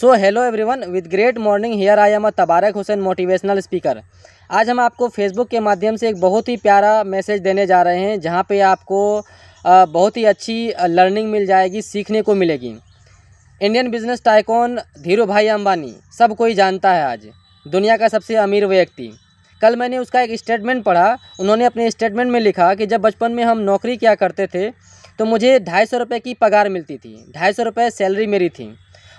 so hello everyone with great morning here I am a Tabarak Hussain motivational speaker आज हम आपको Facebook के माध्यम से एक बहुत ही प्यारा मैसेज देने जा रहे हैं जहाँ पे आपको बहुत ही अच्छी लर्निंग मिल जाएगी सीखने को मिलेगी इंडियन बिजनेस टाइकॉन धीरू भाई अम्बानी सब कोई जानता है आज दुनिया का सबसे अमीर व्यक्ति कल मैंने उसका एक स्टेटमेंट पढ़ा उन्होंने अपने स्टेटमेंट में लिखा कि जब बचपन में हम नौकरी क्या करते थे तो मुझे ढाई सौ रुपये की पगार मिलती थी ढाई सौ रुपये सैलरी मेरी थी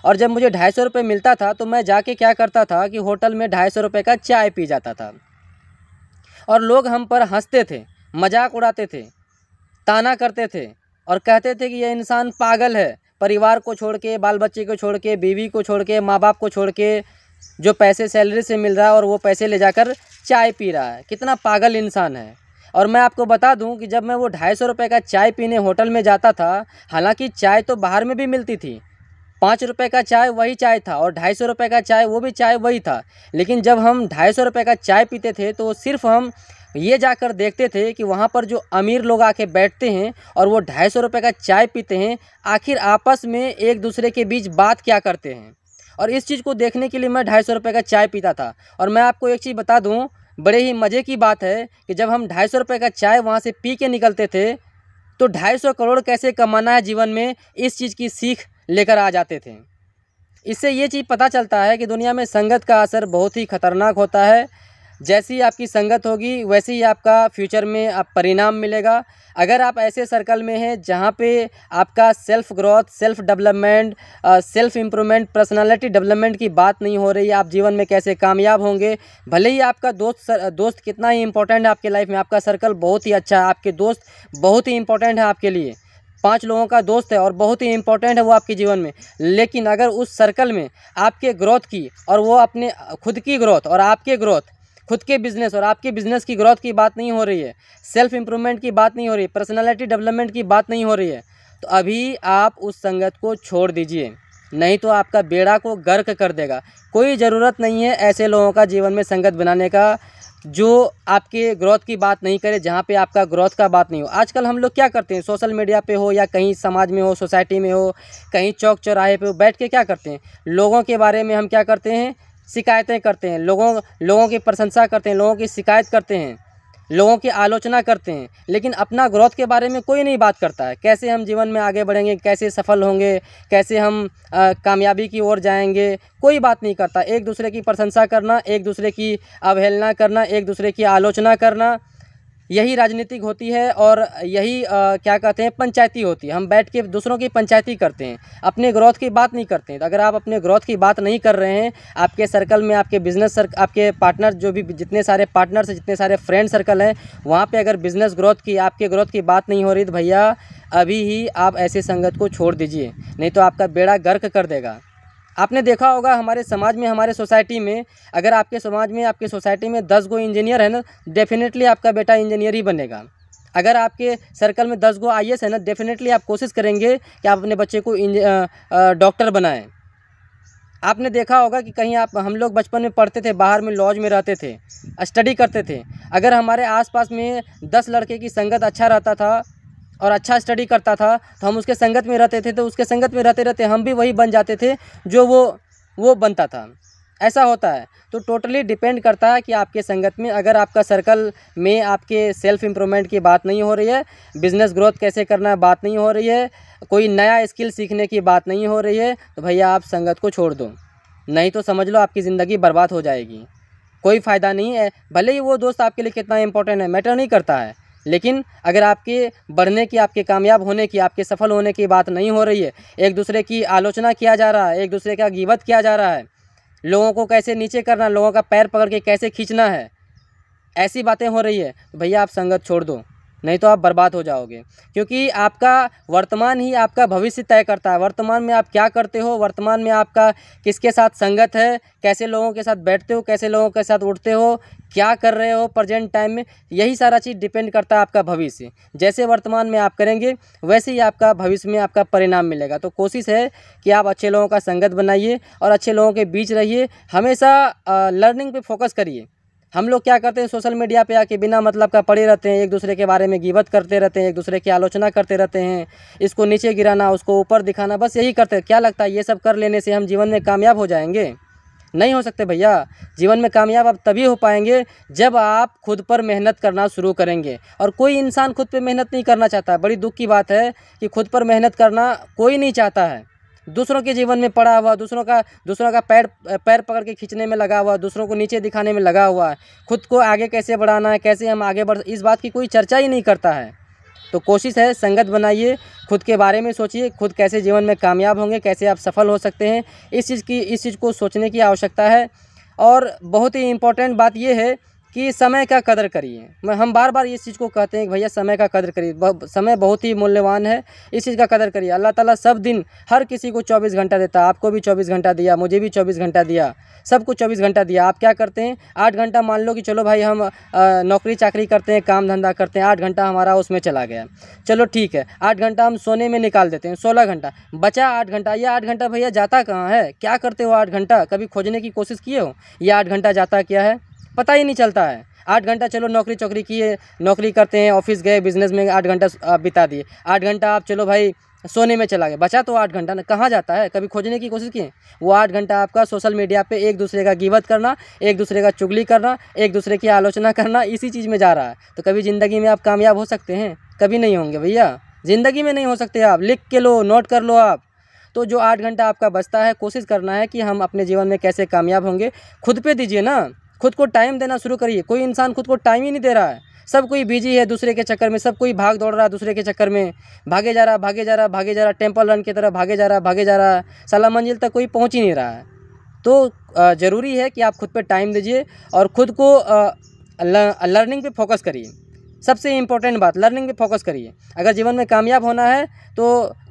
और जब मुझे ढाई सौ रुपये मिलता था तो मैं जाके क्या करता था कि होटल में ढाई सौ रुपये का चाय पी जाता था और लोग हम पर हंसते थे मजाक उड़ाते थे ताना करते थे और कहते थे कि यह इंसान पागल है परिवार को छोड़ के बाल बच्चे को छोड़ के बीवी को छोड़ के माँ बाप को छोड़ के जो पैसे सैलरी से मिल रहा है और वो पैसे ले जाकर चाय पी रहा है कितना पागल इंसान है और मैं आपको बता दूं कि जब मैं वो ढाई सौ रुपये का चाय पीने होटल में जाता था हालांकि चाय तो बाहर में भी मिलती थी पाँच रुपये का चाय वही चाय था और ढाई सौ रुपये का चाय वो भी चाय वही था लेकिन जब हम ढाई सौ रुपये का चाय पीते थे तो सिर्फ हम ये जाकर देखते थे कि वहाँ पर जो अमीर लोग आके बैठते हैं और वो ढाई सौ रुपये का चाय पीते हैं आखिर आपस में एक दूसरे के बीच बात क्या करते हैं और इस चीज़ को देखने के लिए मैं ढाई सौ रुपये का चाय पीता था और मैं आपको एक चीज़ बता दूँ बड़े ही मज़े की बात है कि जब हम ढाई सौ रुपये का चाय वहाँ से पी के निकलते थे तो ढाई सौ करोड़ कैसे कमाना है जीवन में इस चीज़ की सीख लेकर आ जाते थे इससे ये चीज़ पता चलता है कि दुनिया में संगत का असर बहुत ही ख़तरनाक होता है जैसी आपकी संगत होगी वैसे ही आपका फ्यूचर में आप परिणाम मिलेगा अगर आप ऐसे सर्कल में हैं जहाँ पे आपका self growth self development self improvement personality development की बात नहीं हो रही आप जीवन में कैसे कामयाब होंगे भले ही आपका दोस्त सर, दोस्त कितना ही इंपॉर्टेंट है आपके लाइफ में आपका सर्कल बहुत ही अच्छा है आपके दोस्त बहुत ही इंपॉर्टेंट है आपके लिए पाँच लोगों का दोस्त है और बहुत ही इम्पोर्टेंट है वो आपके जीवन में लेकिन अगर उस सर्कल में आपके ग्रोथ की और वो अपने खुद की ग्रोथ और आपके ग्रोथ खुद के बिजनेस और आपके बिजनेस की ग्रोथ की बात नहीं हो रही है सेल्फ इम्प्रूवमेंट की बात नहीं हो रही है पर्सनैलिटी डेवलपमेंट की बात नहीं हो रही है तो अभी आप उस संगत को छोड़ दीजिए नहीं तो आपका बेड़ा को गर्क कर देगा कोई ज़रूरत नहीं है ऐसे लोगों का जीवन में संगत बनाने का जो आपके ग्रोथ की बात नहीं करे जहाँ पे आपका ग्रोथ का बात नहीं हो आजकल हम लोग क्या करते हैं सोशल मीडिया पे हो या कहीं समाज में हो सोसाइटी में हो कहीं चौक चौराहे पे हो बैठ के क्या करते हैं लोगों के बारे में हम क्या करते हैं शिकायतें करते हैं लोगों लोगों की प्रशंसा करते हैं लोगों की शिकायत करते हैं लोगों की आलोचना करते हैं लेकिन अपना ग्रोथ के बारे में कोई नहीं बात करता है कैसे हम जीवन में आगे बढ़ेंगे कैसे सफल होंगे कैसे हम कामयाबी की ओर जाएंगे कोई बात नहीं करता एक दूसरे की प्रशंसा करना एक दूसरे की अवहेलना करना एक दूसरे की आलोचना करना यही राजनीतिक होती है और यही आ, क्या कहते हैं पंचायती होती है हम बैठ के दूसरों की पंचायती करते हैं अपने ग्रोथ की बात नहीं करते हैं तो अगर आप अपने ग्रोथ की बात नहीं कर रहे हैं आपके सर्कल में आपके बिजनेस सर्कल आपके पार्टनर जो भी जितने सारे पार्टनर्स जितने सारे फ्रेंड सर्कल हैं वहाँ पर अगर बिज़नेस ग्रोथ की आपके ग्रोथ की बात नहीं हो रही तो भैया अभी ही आप ऐसे संगत को छोड़ दीजिए नहीं तो आपका बेड़ा गर्क कर देगा आपने देखा होगा हमारे समाज में हमारे सोसाइटी में अगर आपके समाज में आपके सोसाइटी में दस गो इंजीनियर है ना डेफिनेटली आपका बेटा इंजीनियर ही बनेगा अगर आपके सर्कल में दस गो आई है ना डेफिनेटली आप कोशिश करेंगे कि आप अपने बच्चे को डॉक्टर बनाएं आपने देखा होगा कि कहीं आप हम लोग बचपन में पढ़ते थे बाहर में लॉज में रहते थे स्टडी करते थे अगर हमारे आसपास में दस लड़के की संगत अच्छा रहता था और अच्छा स्टडी करता था तो हम उसके संगत में रहते थे तो उसके संगत में रहते रहते हम भी वही बन जाते थे जो वो वो बनता था ऐसा होता है तो टोटली डिपेंड करता है कि आपके संगत में अगर आपका सर्कल में आपके सेल्फ इम्प्रूवमेंट की बात नहीं हो रही है बिज़नेस ग्रोथ कैसे करना है बात नहीं हो रही है कोई नया स्किल सीखने की बात नहीं हो रही है तो भैया आप संगत को छोड़ दो नहीं तो समझ लो आपकी ज़िंदगी बर्बाद हो जाएगी कोई फ़ायदा नहीं है भले ही वो दोस्त आपके लिए कितना इंपॉर्टेंट है मैटर नहीं करता है लेकिन अगर आपके बढ़ने की आपके कामयाब होने की आपके सफल होने की बात नहीं हो रही है एक दूसरे की आलोचना किया जा रहा है एक दूसरे का गिबत किया जा रहा है लोगों को कैसे नीचे करना लोगों का पैर पकड़ के कैसे खींचना है ऐसी बातें हो रही है तो भैया आप संगत छोड़ दो नहीं तो आप बर्बाद हो जाओगे क्योंकि आपका वर्तमान ही आपका भविष्य तय करता है वर्तमान में आप क्या करते हो वर्तमान में आपका किसके साथ संगत है कैसे लोगों के साथ बैठते हो कैसे लोगों के साथ उठते हो क्या कर रहे हो प्रजेंट टाइम में यही सारा चीज़ डिपेंड करता है आपका भविष्य जैसे वर्तमान में आप करेंगे वैसे ही आपका भविष्य में आपका परिणाम मिलेगा तो कोशिश है कि आप अच्छे लोगों का संगत बनाइए और अच्छे लोगों के बीच रहिए हमेशा लर्निंग पे फोकस करिए हम लोग क्या करते हैं सोशल मीडिया पे आके बिना मतलब का पड़े रहते हैं एक दूसरे के बारे में गिबत करते रहते हैं एक दूसरे की आलोचना करते रहते हैं इसको नीचे गिराना उसको ऊपर दिखाना बस यही करते हैं क्या लगता है ये सब कर लेने से हम जीवन में कामयाब हो जाएंगे नहीं हो सकते भैया जीवन में कामयाब आप तभी हो पाएंगे जब आप खुद पर मेहनत करना शुरू करेंगे और कोई इंसान खुद पर मेहनत नहीं करना चाहता बड़ी दुख की बात है कि खुद पर मेहनत करना कोई नहीं चाहता है दूसरों के जीवन में पड़ा हुआ दूसरों का दूसरों का पैर पैर पकड़ के खींचने में लगा हुआ दूसरों को नीचे दिखाने में लगा हुआ है खुद को आगे कैसे बढ़ाना है कैसे हम आगे बढ़ इस बात की कोई चर्चा ही नहीं करता है तो कोशिश है संगत बनाइए खुद के बारे में सोचिए खुद कैसे जीवन में कामयाब होंगे कैसे आप सफल हो सकते हैं इस चीज़ की इस चीज़ को सोचने की आवश्यकता है और बहुत ही इम्पोर्टेंट बात यह है कि समय का कदर करिए मैं हम बार बार इस चीज़ को कहते हैं कि भैया समय का कदर करिए समय बहुत ही मूल्यवान है इस चीज़ का कदर करिए अल्लाह ताला सब दिन हर किसी को 24 घंटा देता है आपको भी 24 घंटा दिया मुझे भी 24 घंटा दिया सबको 24 घंटा दिया आप क्या करते हैं आठ घंटा मान लो कि चलो भाई हम नौकरी चाकरी करते हैं काम धंधा करते हैं आठ घंटा हमारा उसमें चला गया चलो ठीक है आठ घंटा हम सोने में निकाल देते हैं सोलह घंटा बचा आठ घंटा या आठ घंटा भैया जाता कहाँ है क्या करते हो आठ घंटा कभी खोजने की कोशिश किए हो या आठ घंटा जाता क्या है पता ही नहीं चलता है आठ घंटा चलो नौकरी चौकरी किए नौकरी करते हैं ऑफिस गए बिजनेस में आठ घंटा आप बिता दिए आठ घंटा आप चलो भाई सोने में चला गया बचा तो आठ घंटा ना कहाँ जाता है कभी खोजने की कोशिश किए वो आठ घंटा आपका सोशल मीडिया पे एक दूसरे का गिवत करना एक दूसरे का चुगली करना एक दूसरे की आलोचना करना इसी चीज़ में जा रहा है तो कभी ज़िंदगी में आप कामयाब हो सकते हैं कभी नहीं होंगे भैया ज़िंदगी में नहीं हो सकते आप लिख के लो नोट कर लो आप तो जो आठ घंटा आपका बचता है कोशिश करना है कि हम अपने जीवन में कैसे कामयाब होंगे खुद पर दीजिए ना खुद को टाइम देना शुरू करिए कोई इंसान खुद को टाइम ही नहीं दे रहा है सब कोई बिजी है दूसरे के चक्कर में सब कोई भाग दौड़ रहा है दूसरे के चक्कर में भागे जा रहा भागे जा रहा भागे जा रहा टेम्पल रन की तरह भागे जा रहा भागे जा रहा है सला मंजिल तक कोई पहुँच ही नहीं रहा है तो ज़रूरी है कि आप खुद पर टाइम दीजिए और ख़ुद को लर्निंग पर फोकस करिए सबसे इम्पोर्टेंट बात लर्निंग पे फोकस करिए अगर जीवन में कामयाब होना है तो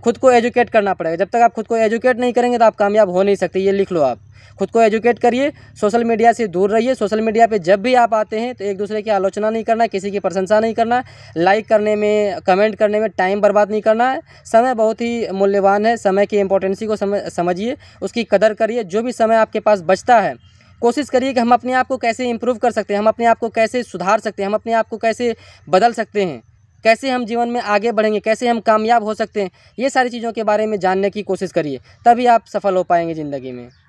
खुद को एजुकेट करना पड़ेगा जब तक आप खुद को एजुकेट नहीं करेंगे तो आप कामयाब हो नहीं सकते ये लिख लो आप खुद को एजुकेट करिए सोशल मीडिया से दूर रहिए सोशल मीडिया पे जब भी आप आते हैं तो एक दूसरे की आलोचना नहीं करना किसी की प्रशंसा नहीं करना लाइक करने में कमेंट करने में टाइम बर्बाद नहीं करना है समय बहुत ही मूल्यवान है समय की इंपॉर्टेंसी को समझिए उसकी कदर करिए जो भी समय आपके पास बचता है कोशिश करिए कि हम अपने आप को कैसे इम्प्रूव कर सकते हैं हम अपने आप को कैसे सुधार सकते हैं हम अपने आप को कैसे बदल सकते हैं कैसे हम जीवन में आगे बढ़ेंगे कैसे हम कामयाब हो सकते हैं ये सारी चीज़ों के बारे में जानने की कोशिश करिए तभी आप सफल हो पाएंगे ज़िंदगी में